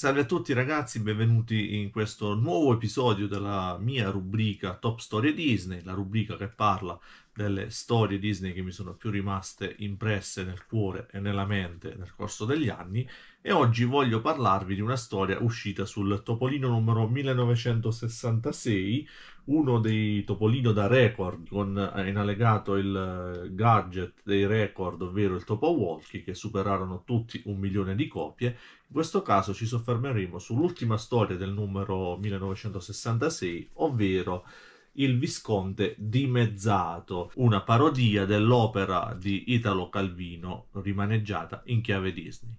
Salve a tutti ragazzi, benvenuti in questo nuovo episodio della mia rubrica Top Storie Disney, la rubrica che parla delle storie Disney che mi sono più rimaste impresse nel cuore e nella mente nel corso degli anni e oggi voglio parlarvi di una storia uscita sul Topolino numero 1966, uno dei Topolino da record con eh, in allegato il eh, gadget dei record, ovvero il Topo Walkie, che superarono tutti un milione di copie. In questo caso ci soffermeremo sull'ultima storia del numero 1966, ovvero il Visconte dimezzato, una parodia dell'opera di Italo Calvino rimaneggiata in chiave Disney.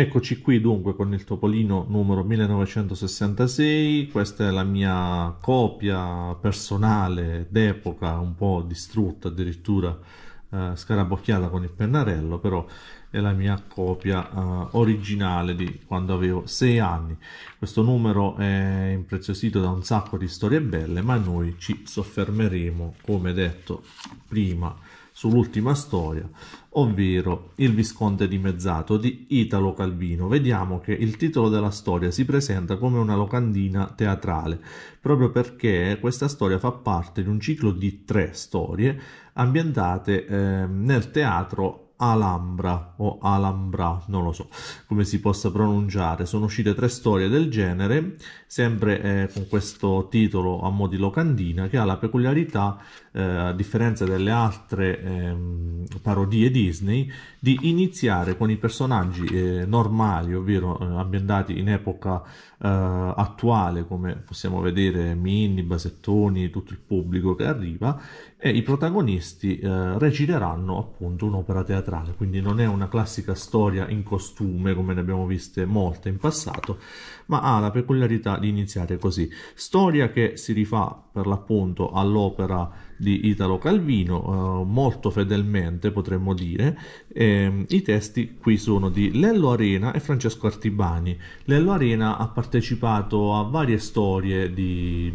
Eccoci qui dunque con il Topolino numero 1966, questa è la mia copia personale d'epoca, un po' distrutta addirittura, eh, scarabocchiata con il pennarello, però è la mia copia eh, originale di quando avevo 6 anni. Questo numero è impreziosito da un sacco di storie belle, ma noi ci soffermeremo, come detto prima, sull'ultima storia ovvero Il Visconte di Mezzato di Italo Calvino. Vediamo che il titolo della storia si presenta come una locandina teatrale, proprio perché questa storia fa parte di un ciclo di tre storie ambientate eh, nel teatro Alhambra o Alhambra, non lo so come si possa pronunciare. Sono uscite tre storie del genere sempre eh, con questo titolo a mo' di locandina che ha la peculiarità, eh, a differenza delle altre ehm, parodie Disney, di iniziare con i personaggi eh, normali, ovvero eh, ambientati in epoca eh, attuale, come possiamo vedere Minnie, Basettoni, tutto il pubblico che arriva, e i protagonisti eh, reciteranno appunto un'opera teatrale, quindi non è una classica storia in costume come ne abbiamo viste molte in passato, ma ha la peculiarità di iniziare così. Storia che si rifà per l'appunto all'opera di Italo Calvino, eh, molto fedelmente potremmo dire. Eh, I testi qui sono di Lello Arena e Francesco Artibani. Lello Arena ha partecipato a varie storie di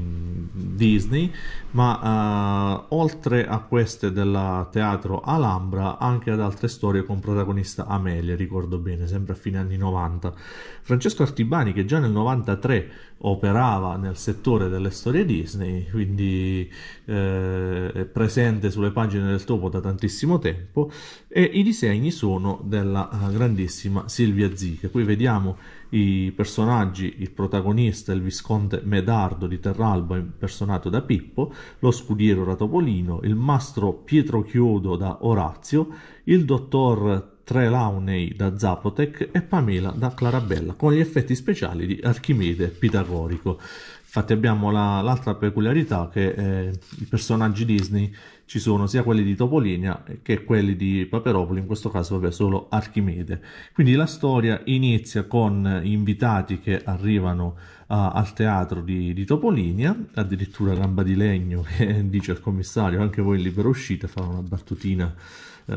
Disney, ma eh, oltre a queste del teatro Alhambra, anche ad altre storie con protagonista Amelia, ricordo bene, sempre a fine anni 90. Francesco Artibani, che già nel 93 operava nel settore delle storie Disney, quindi eh, eh, presente sulle pagine del topo da tantissimo tempo e i disegni sono della eh, grandissima Silvia Zica. Qui vediamo i personaggi, il protagonista, il visconte Medardo di Terralba impersonato da Pippo, lo scudiero Ratopolino, il mastro Pietro Chiodo da Orazio, il dottor Trelawney da Zapotec e Pamela da Clarabella con gli effetti speciali di Archimede Pitagorico. Infatti abbiamo la, l'altra peculiarità che eh, i personaggi Disney ci sono sia quelli di Topolinia che quelli di Paperopoli, in questo caso vabbè, solo Archimede. Quindi la storia inizia con invitati che arrivano uh, al teatro di, di, Topolinia, addirittura Gamba di Legno che dice al commissario anche voi in libera uscita, fa una battutina uh,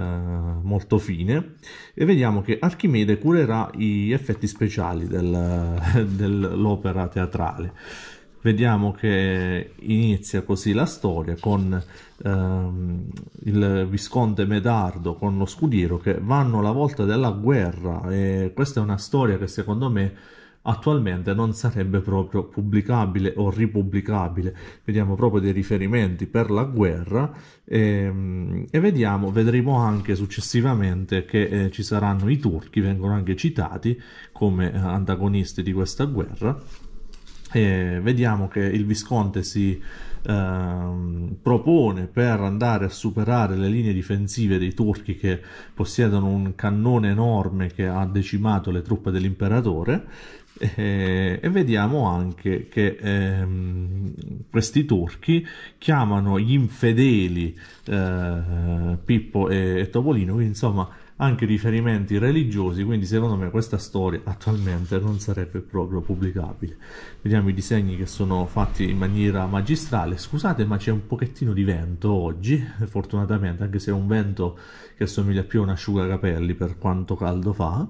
molto fine e vediamo che Archimede curerà gli effetti speciali del, dell'opera teatrale vediamo che inizia così la storia con ehm, il visconte Medardo con lo scudiero che vanno alla volta della guerra e questa è una storia che secondo me attualmente non sarebbe proprio pubblicabile o ripubblicabile. Vediamo proprio dei riferimenti per la guerra e, ehm, e vediamo, vedremo anche successivamente che eh, ci saranno i turchi, vengono anche citati come eh, antagonisti di questa guerra e vediamo che il Visconte si ehm, propone per andare a superare le linee difensive dei turchi che possiedono un cannone enorme che ha decimato le truppe dell'imperatore e, vediamo anche che ehm, questi turchi chiamano gli infedeli eh, Pippo e, e Topolino, quindi insomma anche riferimenti religiosi, quindi secondo me questa storia attualmente non sarebbe proprio pubblicabile. Vediamo i disegni che sono fatti in maniera magistrale. Scusate, ma c'è un pochettino di vento oggi, fortunatamente, anche se è un vento che assomiglia più a un asciugacapelli per quanto caldo fa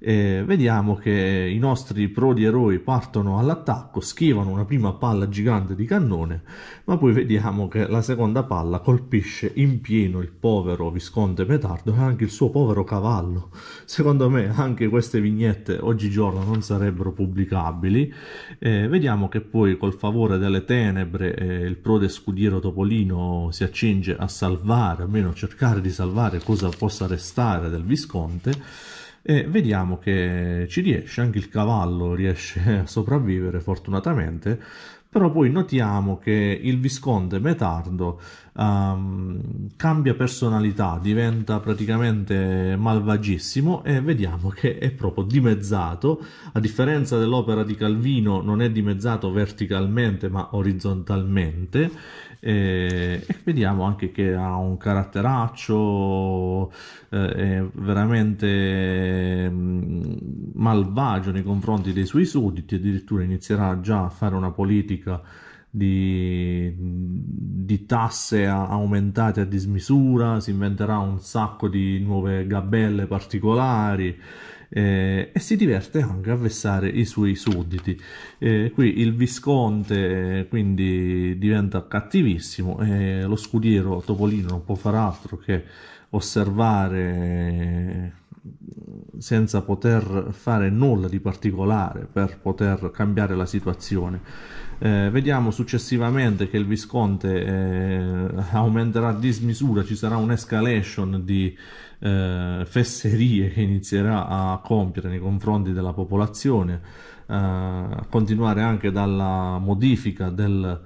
eh, vediamo che i nostri prodi eroi partono all'attacco, schivano una prima palla gigante di cannone, ma poi vediamo che la seconda palla colpisce in pieno il povero Visconte Petardo e anche il suo povero cavallo. Secondo me anche queste vignette oggigiorno non sarebbero pubblicabili. Eh, vediamo che poi col favore delle tenebre eh, il prode scudiero Topolino si accinge a salvare, almeno cercare di salvare cosa possa restare del Visconte e vediamo che ci riesce, anche il cavallo riesce a sopravvivere fortunatamente, però poi notiamo che il visconte Metardo um, cambia personalità, diventa praticamente malvagissimo e vediamo che è proprio dimezzato, a differenza dell'opera di Calvino non è dimezzato verticalmente ma orizzontalmente e, e vediamo anche che ha un caratteraccio eh, veramente mm, malvagio nei confronti dei suoi sudditi, addirittura inizierà già a fare una politica di, di, tasse aumentate a dismisura, si inventerà un sacco di nuove gabelle particolari eh, e si diverte anche a vessare i suoi sudditi. Eh, qui il visconte eh, quindi diventa cattivissimo e lo scudiero Topolino non può far altro che osservare senza poter fare nulla di particolare per poter cambiare la situazione. Eh, vediamo successivamente che il Visconte eh, aumenterà a dismisura, ci sarà un'escalation di eh, fesserie che inizierà a compiere nei confronti della popolazione, eh, a continuare anche dalla modifica del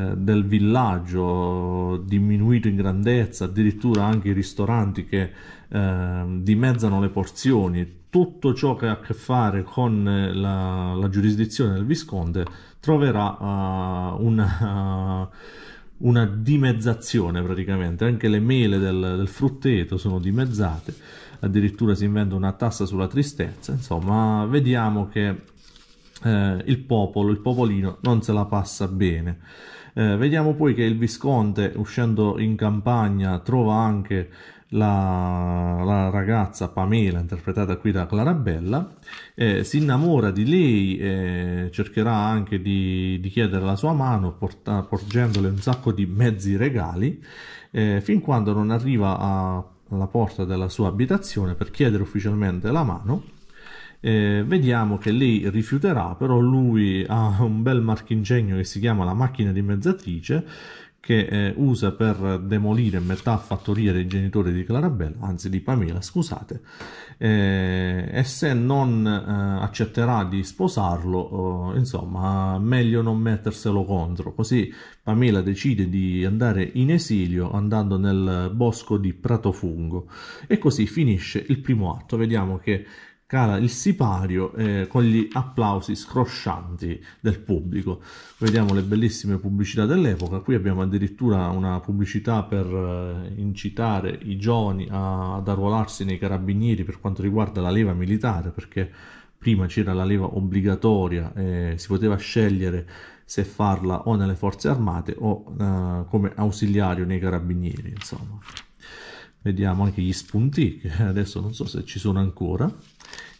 eh, del villaggio diminuito in grandezza, addirittura anche i ristoranti che eh, dimezzano le porzioni, tutto ciò che ha a che fare con eh, la, la giurisdizione del visconte troverà uh, una, una, dimezzazione praticamente, anche le mele del, del frutteto sono dimezzate, addirittura si inventa una tassa sulla tristezza, insomma vediamo che eh, il popolo, il popolino non se la passa bene. Eh, vediamo poi che il Visconte, uscendo in campagna, trova anche la, la, ragazza Pamela, interpretata qui da Clarabella, eh, si innamora di lei e cercherà anche di, di chiedere la sua mano, porta, porgendole un sacco di mezzi regali, eh, fin quando non arriva a, alla porta della sua abitazione per chiedere ufficialmente la mano eh, vediamo che lei rifiuterà, però lui ha un bel marchingegno che si chiama la macchina dimezzatrice che eh, usa per demolire metà fattoria dei genitori di Clarabella, anzi di Pamela, scusate, eh, e se non eh, accetterà di sposarlo, eh, insomma, meglio non metterselo contro. Così Pamela decide di andare in esilio andando nel bosco di Pratofungo e così finisce il primo atto. Vediamo che cala il sipario eh, con gli applausi scroscianti del pubblico. Vediamo le bellissime pubblicità dell'epoca, qui abbiamo addirittura una pubblicità per eh, incitare i giovani a, ad arruolarsi nei carabinieri per quanto riguarda la leva militare, perché prima c'era la leva obbligatoria, eh, si poteva scegliere se farla o nelle forze armate o eh, come ausiliario nei carabinieri, insomma vediamo anche gli spunti che adesso non so se ci sono ancora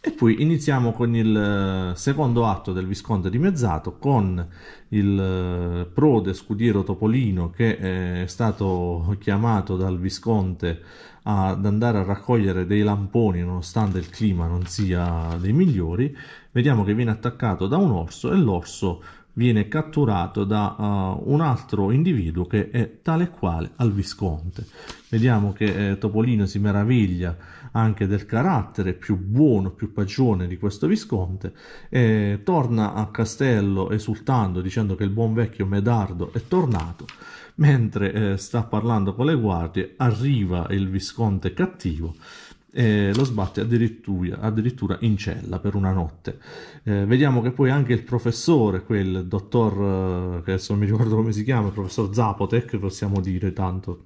e poi iniziamo con il eh, secondo atto del Visconte dimezzato con il eh, prode scudiero Topolino che eh, è stato chiamato dal Visconte ad andare a raccogliere dei lamponi nonostante il clima non sia dei migliori vediamo che viene attaccato da un orso e l'orso viene catturato da uh, un altro individuo che è tale quale al visconte. Vediamo che eh, Topolino si meraviglia anche del carattere più buono, più pagione di questo visconte e torna a castello esultando dicendo che il buon vecchio Medardo è tornato. Mentre eh, sta parlando con le guardie arriva il visconte cattivo e lo sbatte addirittura, addirittura in cella per una notte. Eh, vediamo che poi anche il professore, quel dottor, eh, che adesso non mi ricordo come si chiama, il professor Zapotec, possiamo dire tanto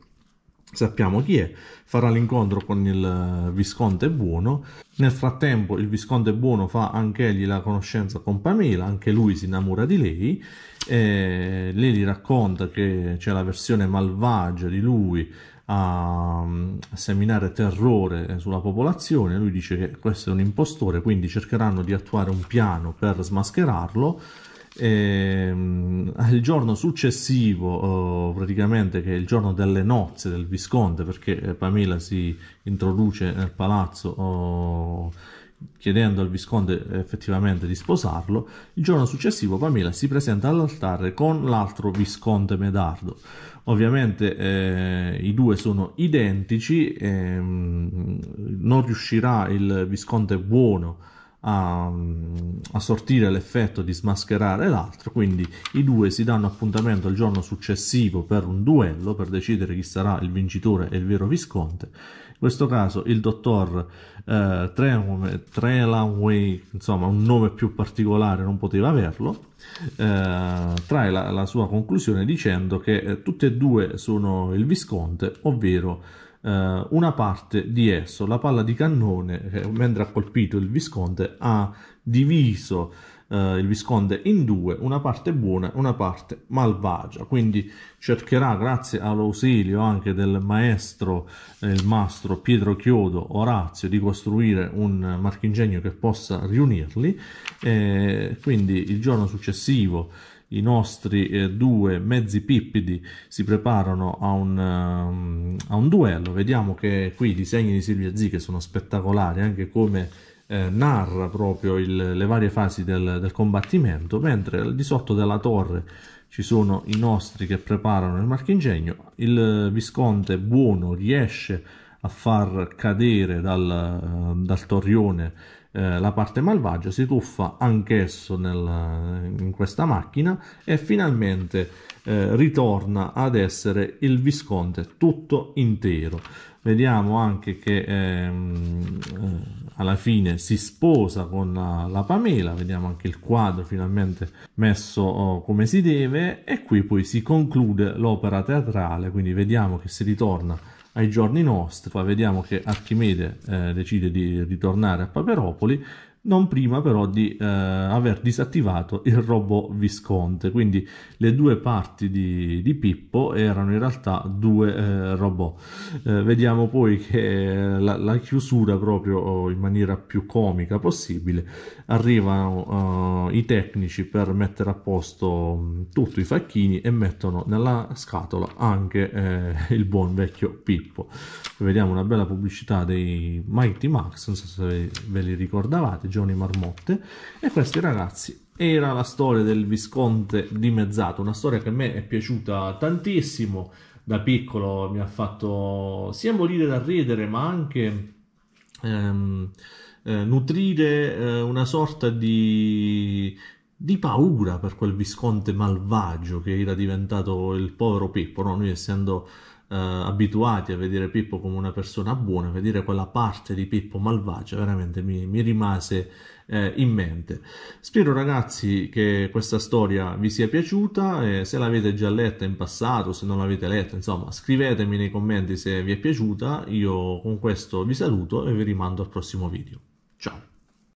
sappiamo chi è, farà l'incontro con il eh, Visconte Buono. Nel frattempo il Visconte Buono fa anche egli la conoscenza con Pamela, anche lui si innamora di lei, E lei gli racconta che c'è la versione malvagia di lui a mm, seminare terrore sulla popolazione, lui dice che questo è un impostore, quindi cercheranno di attuare un piano per smascherarlo. E, mm, il giorno successivo, eh, praticamente, che è il giorno delle nozze del visconte, perché eh, Pamela si introduce nel palazzo oh, chiedendo al visconte eh, effettivamente di sposarlo, il giorno successivo Pamela si presenta all'altare con l'altro visconte Medardo. Ovviamente eh, i due sono identici, ehm, non riuscirà il visconte buono a a, a sortire l'effetto di smascherare l'altro, quindi i due si danno appuntamento il giorno successivo per un duello per decidere chi sarà il vincitore e il vero visconte. In questo caso il dottor eh, Trelanway, insomma un nome più particolare non poteva averlo, eh, trae la, la, sua conclusione dicendo che eh, tutti e due sono il visconte, ovvero eh, una parte di esso, la palla di cannone, eh, mentre ha colpito il Visconte, ha diviso eh, il Visconte in due, una parte buona e una parte malvagia. Quindi cercherà, grazie all'ausilio anche del maestro, eh, il mastro Pietro Chiodo Orazio, di costruire un marchingegno che possa riunirli. Eh, quindi il giorno successivo i nostri eh, due mezzi pippidi si preparano a un, um, a un, duello. Vediamo che qui i disegni di Silvia Ziche sono spettacolari, anche come eh, narra proprio il, le varie fasi del, del combattimento, mentre di sotto della torre ci sono i nostri che preparano il marchingegno. Il visconte buono riesce a far cadere dal, eh, dal torrione eh, la parte malvagia, si tuffa anch'esso nel, in questa macchina e finalmente eh, ritorna ad essere il visconte tutto intero. Vediamo anche che ehm, eh, alla fine si sposa con la, eh, la, Pamela, vediamo anche il quadro finalmente messo oh, come si deve e qui poi si conclude l'opera teatrale, quindi vediamo che si ritorna ai giorni nostri, poi vediamo che Archimede eh, decide di ritornare a Paperopoli non prima però di eh, aver disattivato il robot Visconte. Quindi le due parti di, di Pippo erano in realtà due eh, robot. Eh, vediamo poi che la, la, chiusura, proprio oh, in maniera più comica possibile, arrivano eh, i tecnici per mettere a posto tutti i facchini e mettono nella scatola anche eh, il buon vecchio Pippo. Vediamo una bella pubblicità dei Mighty Max, non so se ve li ricordavate Giorgione Marmotte e questi ragazzi era la storia del Visconte dimezzato, una storia che a me è piaciuta tantissimo da piccolo, mi ha fatto sia morire da ridere ma anche ehm, eh, nutrire eh, una sorta di, di paura per quel Visconte malvagio che era diventato il povero Pippo, no? noi essendo eh, abituati a vedere Pippo come una persona buona, vedere quella parte di Pippo malvagia veramente mi, mi rimase eh, in mente. Spero ragazzi che questa storia vi sia piaciuta, eh, se l'avete già letta in passato, se non l'avete letta, insomma scrivetemi nei commenti se vi è piaciuta, io con questo vi saluto e vi rimando al prossimo video. Ciao!